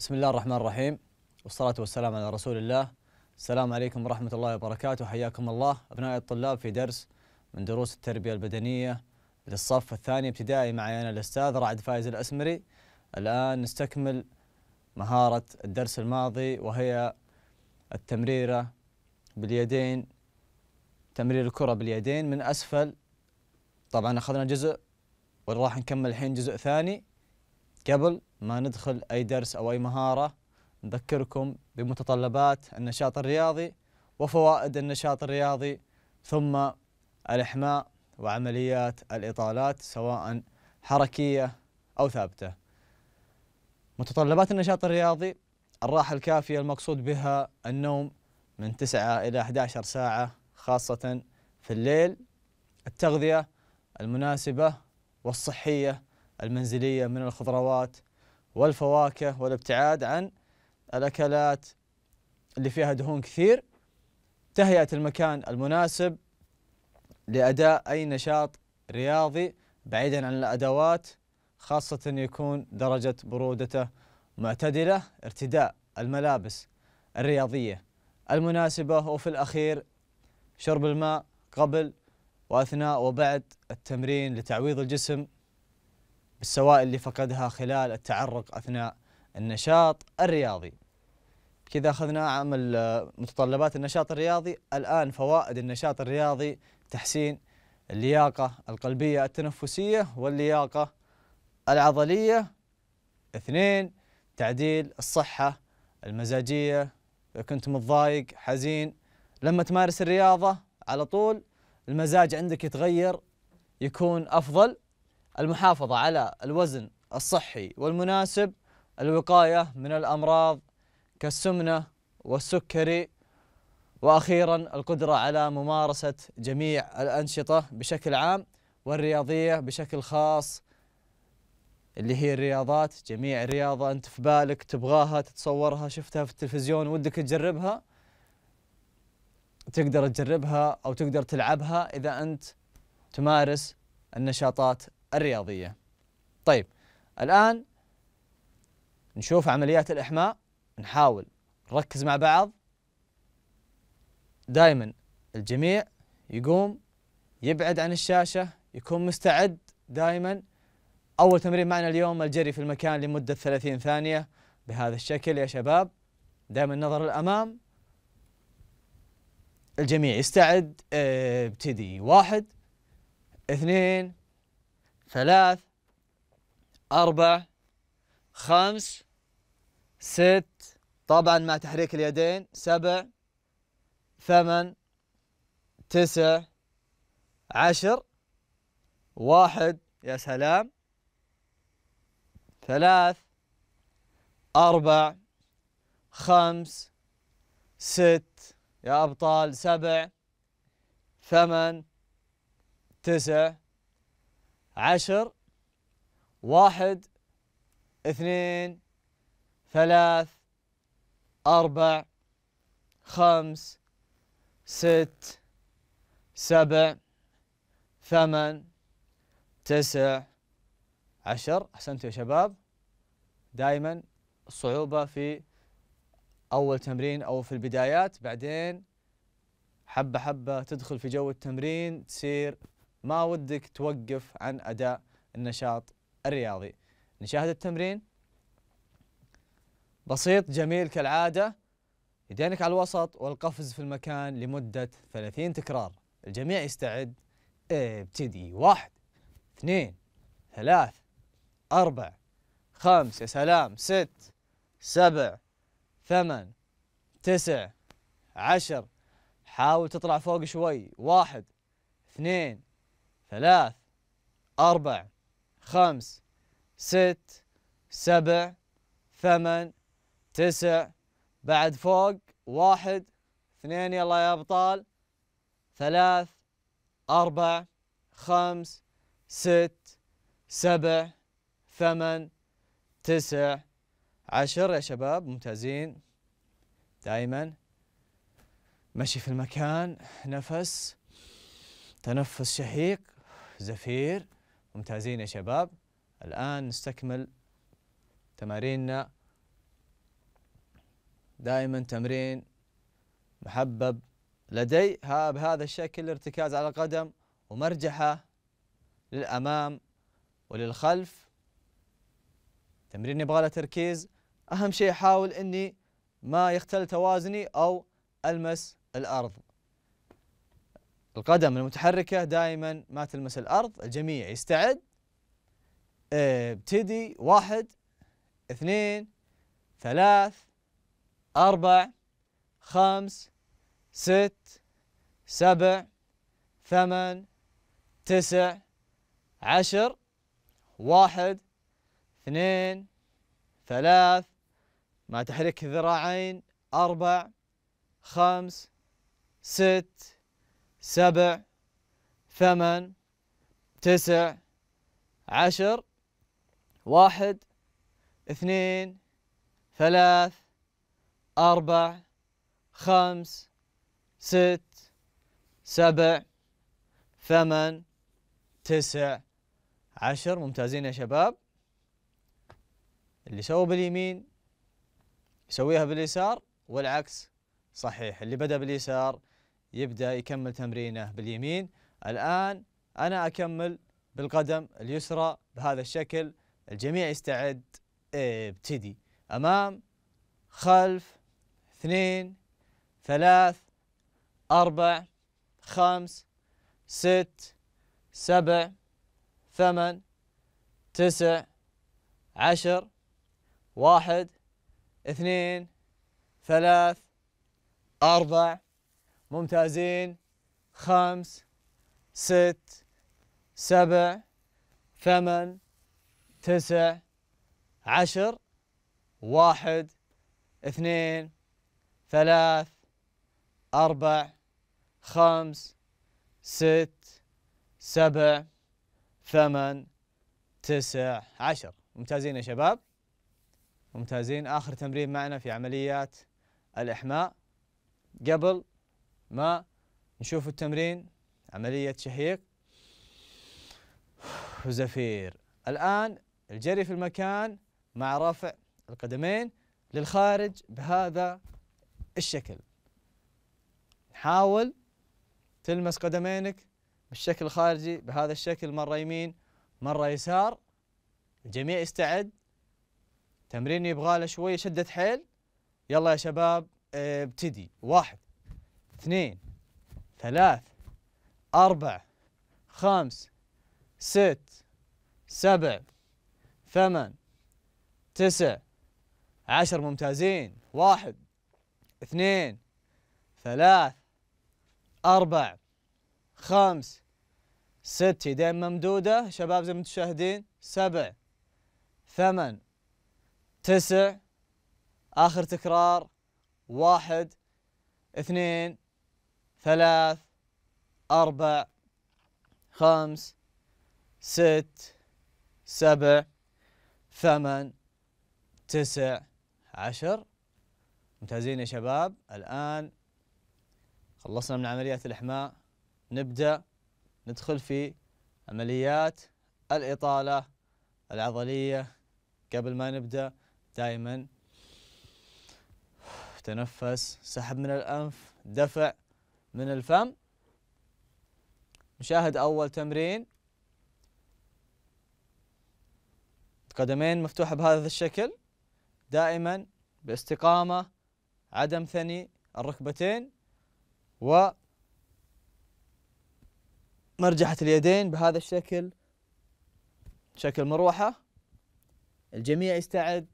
بسم الله الرحمن الرحيم والصلاة والسلام على رسول الله السلام عليكم ورحمة الله وبركاته حياكم الله أبنائي الطلاب في درس من دروس التربية البدنية للصف الثاني ابتدائي معي أنا الأستاذ رعد فايز الأسمري الآن نستكمل مهارة الدرس الماضي وهي التمريرة باليدين تمرير الكرة باليدين من أسفل طبعا أخذنا جزء وراح نكمل الحين جزء ثاني قبل ما ندخل أي درس أو أي مهارة نذكركم بمتطلبات النشاط الرياضي وفوائد النشاط الرياضي ثم الإحماء وعمليات الإطالات سواء حركية أو ثابتة متطلبات النشاط الرياضي الراحة الكافية المقصود بها النوم من 9 إلى 11 ساعة خاصة في الليل التغذية المناسبة والصحية المنزلية من الخضروات والفواكه والابتعاد عن الأكلات اللي فيها دهون كثير تهيئة المكان المناسب لأداء أي نشاط رياضي بعيدا عن الأدوات خاصة يكون درجة برودته معتدلة ارتداء الملابس الرياضية المناسبة وفي الأخير شرب الماء قبل وأثناء وبعد التمرين لتعويض الجسم بالسوائل اللي فقدها خلال التعرق أثناء النشاط الرياضي كذا أخذنا عمل آه، متطلبات النشاط الرياضي الآن فوائد النشاط الرياضي تحسين اللياقة القلبية التنفسية واللياقة العضلية اثنين تعديل الصحة المزاجية إذا كنت متضايق حزين لما تمارس الرياضة على طول المزاج عندك يتغير يكون أفضل المحافظة على الوزن الصحي والمناسب الوقاية من الأمراض كالسمنة والسكري وأخيرا القدرة على ممارسة جميع الأنشطة بشكل عام والرياضية بشكل خاص اللي هي الرياضات جميع الرياضة أنت في بالك تبغاها تتصورها شفتها في التلفزيون ودك تجربها تقدر تجربها أو تقدر تلعبها إذا أنت تمارس النشاطات الرياضية طيب الآن نشوف عمليات الإحماء نحاول نركز مع بعض دائما الجميع يقوم يبعد عن الشاشة يكون مستعد دائما أول تمرين معنا اليوم الجري في المكان لمدة 30 ثانية بهذا الشكل يا شباب دائما النظر الأمام الجميع يستعد آه، ابتدي واحد اثنين ثلاث أربع خمس ست طبعا مع تحريك اليدين سبع ثمن تسع عشر واحد يا سلام ثلاث أربع خمس ست يا أبطال سبع ثمن تسع عشر واحد اثنين ثلاث أربع خمس ست سبع ثمن تسع عشر أحسنتوا يا شباب دائما الصعوبة في أول تمرين أو في البدايات بعدين حبة حبة تدخل في جو التمرين تصير ما ودك توقف عن أداء النشاط الرياضي نشاهد التمرين بسيط جميل كالعادة يدينك على الوسط والقفز في المكان لمدة 30 تكرار الجميع يستعد ابتدي واحد اثنين ثلاث أربع خمس يا سلام ست سبع ثمن تسع عشر حاول تطلع فوق شوي واحد اثنين ثلاث أربع خمس ست سبع ثمن تسع بعد فوق واحد اثنين يلا يا أبطال ثلاث أربع خمس ست سبع ثمن تسع عشر يا شباب ممتازين دائما مشي في المكان نفس تنفس شهيق زفير ممتازين يا شباب الآن نستكمل تماريننا دائما تمرين محبب لدي ها بهذا الشكل ارتكاز على القدم ومرجحة للأمام وللخلف تمرين يبغى له تركيز أهم شيء أحاول أني ما يختل توازني أو ألمس الأرض القدم المتحركة دائما ما تلمس الأرض الجميع يستعد ابتدي آه، واحد اثنين ثلاث أربع خمس ست سبع ثمان تسع عشر واحد اثنين ثلاث ما تحرك ذراعين أربع خمس ست سبع ثمان تسع عشر واحد اثنين ثلاث أربع خمس ست سبع ثمان تسع عشر ممتازين يا شباب اللي سوى باليمين يسويها باليسار والعكس صحيح اللي بدأ باليسار يبدأ يكمل تمرينه باليمين الآن أنا أكمل بالقدم اليسرى بهذا الشكل الجميع يستعد ابتدي أمام خلف اثنين ثلاث أربع خمس ست سبع ثمن تسع عشر واحد اثنين ثلاث أربع ممتازين خمس ست سبع ثمان تسع عشر واحد اثنين ثلاث أربع خمس ست سبع ثمان تسع عشر ممتازين يا شباب ممتازين آخر تمرين معنا في عمليات الإحماء قبل ما نشوف التمرين عملية شهيق وزفير الآن الجري في المكان مع رفع القدمين للخارج بهذا الشكل حاول تلمس قدمينك بالشكل الخارجي بهذا الشكل مرة يمين مرة يسار الجميع استعد تمرين يبغاله شوية شدة حيل يلا يا شباب ابتدي واحد اثنين ثلاث أربع خمس ست سبع ثمان تسع عشر ممتازين واحد اثنين ثلاث أربع خمس ست يدين ممدودة شباب زي ما تشاهدين سبع ثمان تسع آخر تكرار واحد اثنين ثلاث أربع خمس ست سبع ثمان تسع عشر ممتازين يا شباب الآن خلصنا من عمليات الإحماء نبدأ ندخل في عمليات الإطالة العضلية قبل ما نبدأ دائما تنفس سحب من الأنف دفع من الفم نشاهد أول تمرين قدمين مفتوحة بهذا الشكل دائما باستقامة عدم ثني الركبتين و مرجحة اليدين بهذا الشكل شكل مروحة الجميع يستعد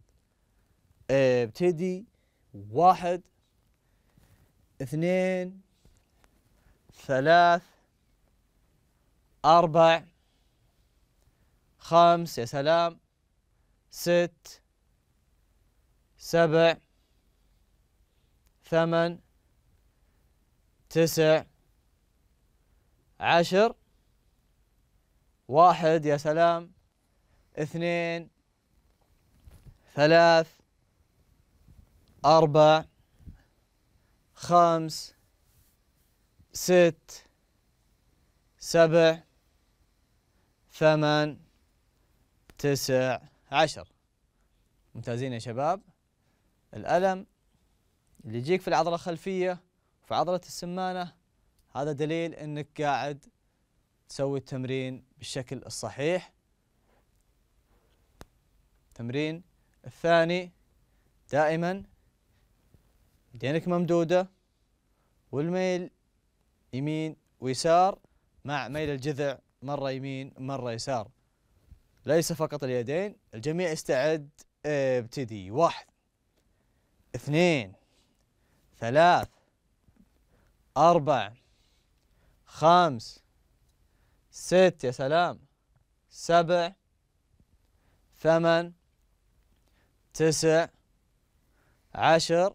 إيه، ابتدي واحد اثنين ثلاث أربع خمس يا سلام ست سبع ثمن تسع عشر واحد يا سلام اثنين ثلاث أربع خمس ست سبع ثمان تسع عشر ممتازين يا شباب الألم اللي يجيك في العضلة الخلفية وفي عضلة السمانة هذا دليل أنك قاعد تسوي التمرين بالشكل الصحيح التمرين الثاني دائما يدينك ممدودة والميل يمين ويسار مع ميل الجذع مرة يمين مرة يسار ليس فقط اليدين الجميع استعد ابتدي آه، واحد اثنين ثلاث أربع خمس ست يا سلام سبع ثمن تسع عشر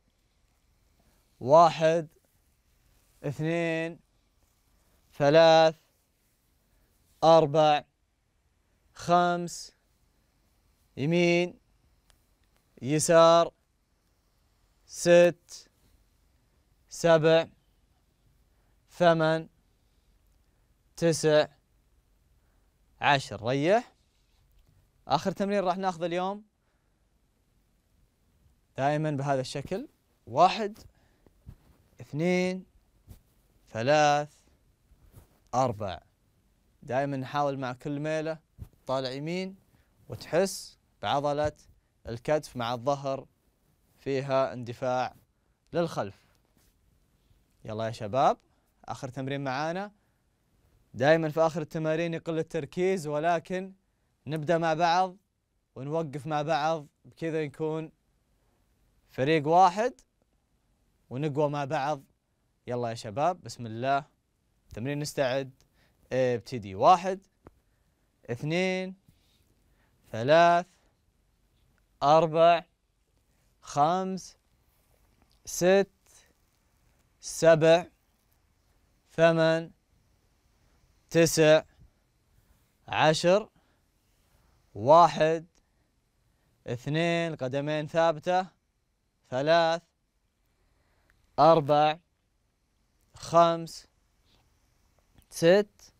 واحد اثنين ثلاث أربع خمس يمين يسار ست سبع ثمن تسع عشر ريح آخر تمرين راح ناخذ اليوم دائما بهذا الشكل واحد اثنين ثلاث أربع دائما نحاول مع كل ميلة طالع يمين وتحس بعضلة الكتف مع الظهر فيها اندفاع للخلف يلا يا شباب آخر تمرين معانا دائما في آخر التمارين يقل التركيز ولكن نبدأ مع بعض ونوقف مع بعض بكذا نكون فريق واحد ونقوى مع بعض يلا يا شباب بسم الله تمرين نستعد ابتدي واحد اثنين ثلاث أربع خمس ست سبع ثمان تسع عشر واحد اثنين قدمين ثابتة ثلاث أربع خمس ست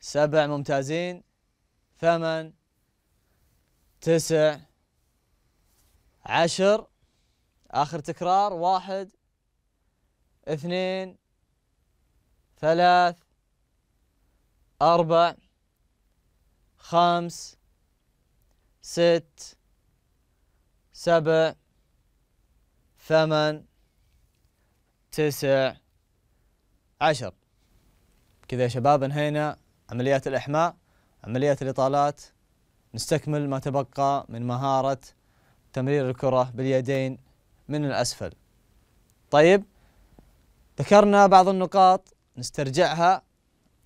سبع ممتازين ثمان تسع عشر آخر تكرار واحد اثنين ثلاث أربع خمس ست سبع ثمان تسع عشر كذا يا شباب انهينا عمليات الإحماء عمليات الإطالات نستكمل ما تبقى من مهارة تمرير الكرة باليدين من الأسفل طيب ذكرنا بعض النقاط نسترجعها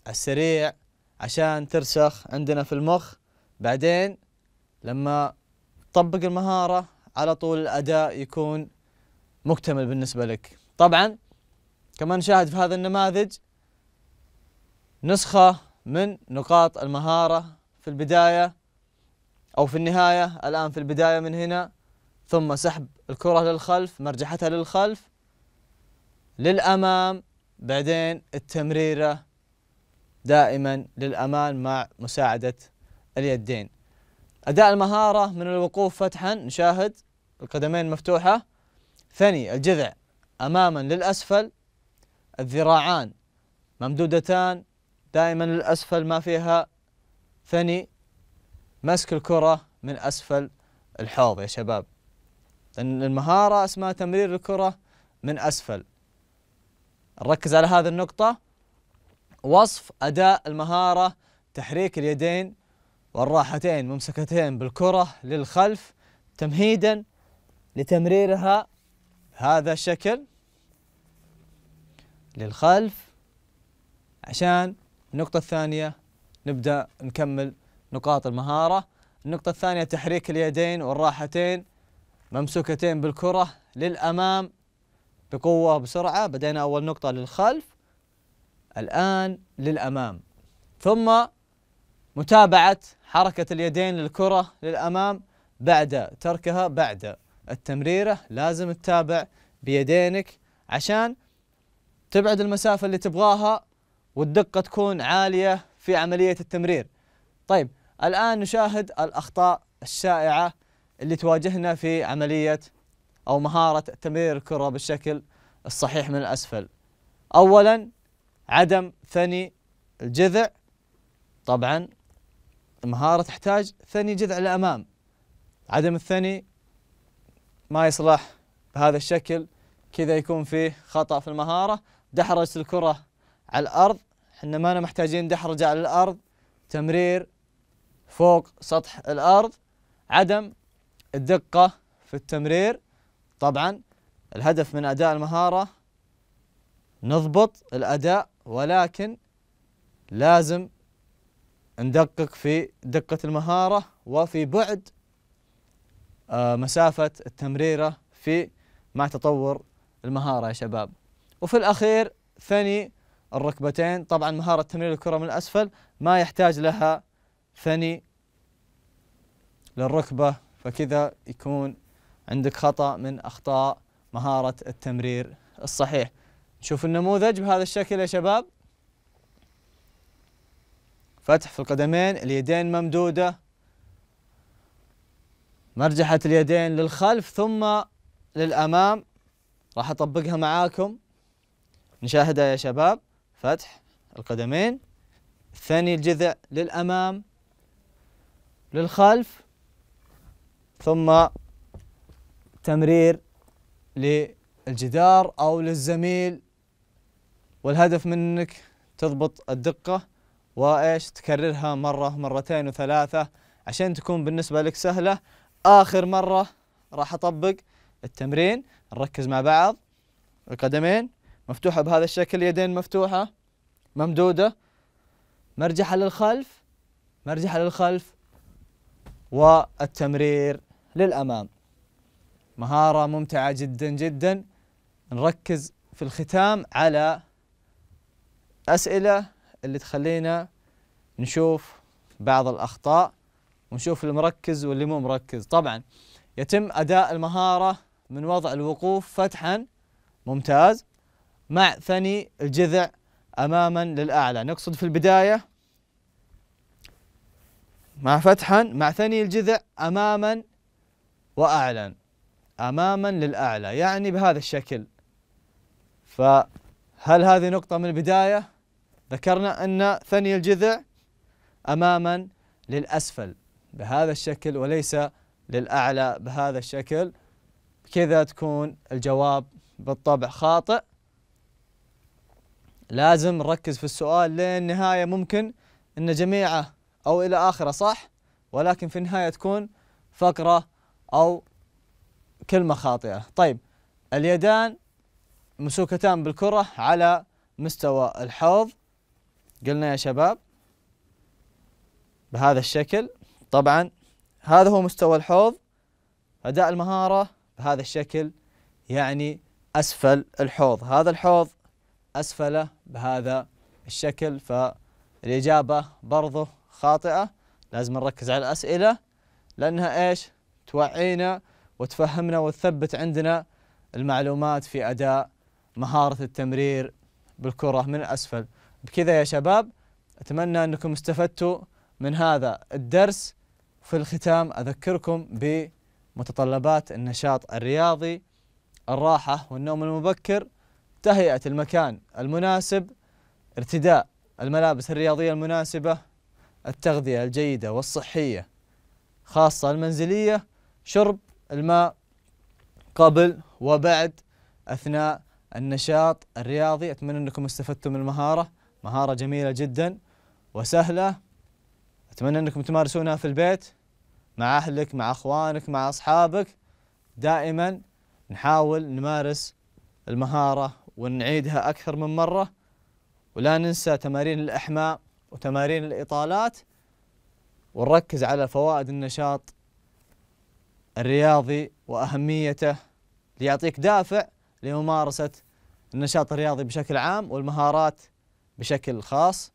على السريع عشان ترسخ عندنا في المخ بعدين لما تطبق المهارة على طول الأداء يكون مكتمل بالنسبة لك طبعا كما نشاهد في هذا النماذج نسخة من نقاط المهارة في البداية أو في النهاية الآن في البداية من هنا ثم سحب الكرة للخلف مرجحتها للخلف للأمام بعدين التمريرة دائما للأمام مع مساعدة اليدين أداء المهارة من الوقوف فتحا نشاهد القدمين مفتوحة ثني الجذع أماما للأسفل الذراعان ممدودتان دائما الأسفل ما فيها ثني مسك الكرة من أسفل الحوض يا شباب لأن المهارة اسمها تمرير الكرة من أسفل نركز على هذه النقطة وصف أداء المهارة تحريك اليدين والراحتين ممسكتين بالكرة للخلف تمهيدا لتمريرها بهذا الشكل للخلف عشان النقطة الثانية نبدأ نكمل نقاط المهارة النقطة الثانية تحريك اليدين والراحتين ممسوكتين بالكرة للأمام بقوة بسرعة بدينا أول نقطة للخلف الآن للأمام ثم متابعة حركة اليدين للكرة للأمام بعد تركها بعد التمريرة لازم تتابع بيدينك عشان تبعد المسافة اللي تبغاها والدقة تكون عالية في عملية التمرير طيب الآن نشاهد الأخطاء الشائعة اللي تواجهنا في عملية أو مهارة تمرير الكرة بالشكل الصحيح من الأسفل أولا عدم ثني الجذع طبعا المهارة تحتاج ثني جذع للأمام عدم الثني ما يصلح بهذا الشكل كذا يكون فيه خطأ في المهارة دحرجت الكرة على الأرض احنا ما محتاجين دحرجة على الأرض تمرير فوق سطح الأرض عدم الدقة في التمرير طبعا الهدف من أداء المهارة نضبط الأداء ولكن لازم ندقق في دقة المهارة وفي بعد آه، مسافة التمريرة في مع تطور المهارة يا شباب وفي الأخير ثني الركبتين طبعا مهارة تمرير الكرة من الأسفل ما يحتاج لها ثني للركبة فكذا يكون عندك خطأ من أخطاء مهارة التمرير الصحيح نشوف النموذج بهذا الشكل يا شباب فتح في القدمين اليدين ممدودة مرجحة اليدين للخلف ثم للأمام راح أطبقها معاكم نشاهدها يا شباب فتح القدمين الثاني الجذع للأمام للخلف ثم تمرير للجدار أو للزميل والهدف منك تضبط الدقة وإيش تكررها مرة مرتين وثلاثة عشان تكون بالنسبة لك سهلة آخر مرة راح أطبق التمرين نركز مع بعض القدمين مفتوحة بهذا الشكل يدين مفتوحة ممدودة مرجحة للخلف مرجحة للخلف والتمرير للأمام مهارة ممتعة جدا جدا نركز في الختام على أسئلة اللي تخلينا نشوف بعض الأخطاء ونشوف المركز واللي مو مركز طبعا يتم أداء المهارة من وضع الوقوف فتحا ممتاز مع ثني الجذع أماما للأعلى نقصد في البداية مع فتحا مع ثني الجذع أماما وأعلى أماما للأعلى يعني بهذا الشكل فهل هذه نقطة من البداية؟ ذكرنا أن ثني الجذع أماما للأسفل بهذا الشكل وليس للأعلى بهذا الشكل كذا تكون الجواب بالطبع خاطئ لازم نركز في السؤال لين نهاية ممكن أن جميعه أو إلى آخره صح ولكن في النهاية تكون فقرة أو كلمة خاطئة طيب اليدان مسوكتان بالكرة على مستوى الحوض قلنا يا شباب بهذا الشكل طبعا هذا هو مستوى الحوض أداء المهارة بهذا الشكل يعني أسفل الحوض هذا الحوض أسفله بهذا الشكل فالإجابة برضه خاطئة لازم نركز على الأسئلة لأنها إيش توعينا وتفهمنا وتثبت عندنا المعلومات في أداء مهارة التمرير بالكرة من أسفل بكذا يا شباب أتمنى أنكم استفدتوا من هذا الدرس في الختام أذكركم بمتطلبات النشاط الرياضي الراحة والنوم المبكر تهيئة المكان المناسب ارتداء الملابس الرياضية المناسبة التغذية الجيدة والصحية خاصة المنزلية شرب الماء قبل وبعد أثناء النشاط الرياضي أتمنى أنكم استفدتم من المهارة مهارة جميلة جدا وسهلة أتمنى أنكم تمارسونها في البيت مع أهلك مع أخوانك مع أصحابك دائما نحاول نمارس المهارة ونعيدها أكثر من مرة ولا ننسى تمارين الإحماء وتمارين الإطالات ونركز على فوائد النشاط الرياضي وأهميته ليعطيك دافع لممارسة النشاط الرياضي بشكل عام والمهارات بشكل خاص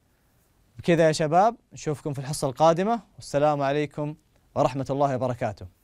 بكذا يا شباب نشوفكم في الحصة القادمة والسلام عليكم ورحمة الله وبركاته